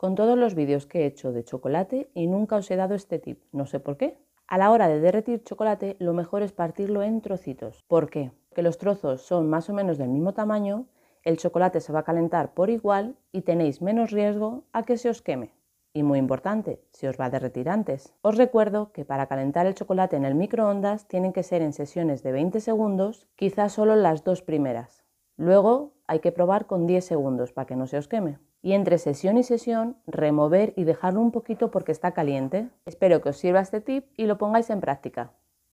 con todos los vídeos que he hecho de chocolate y nunca os he dado este tip, no sé por qué. A la hora de derretir chocolate lo mejor es partirlo en trocitos. ¿Por qué? Que los trozos son más o menos del mismo tamaño, el chocolate se va a calentar por igual y tenéis menos riesgo a que se os queme. Y muy importante, si os va a derretir antes. Os recuerdo que para calentar el chocolate en el microondas tienen que ser en sesiones de 20 segundos, quizás solo las dos primeras. Luego hay que probar con 10 segundos para que no se os queme. Y entre sesión y sesión, remover y dejarlo un poquito porque está caliente. Espero que os sirva este tip y lo pongáis en práctica.